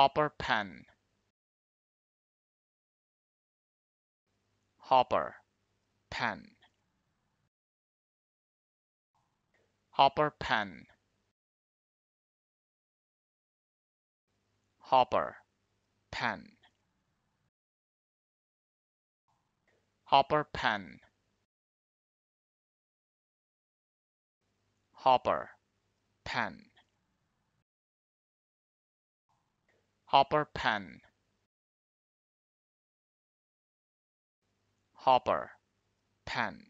Hopper pen. Hopper pen. Hopper pen. Hopper pen. Hopper pen. Hopper pen. Hopper pen. Hopper pen.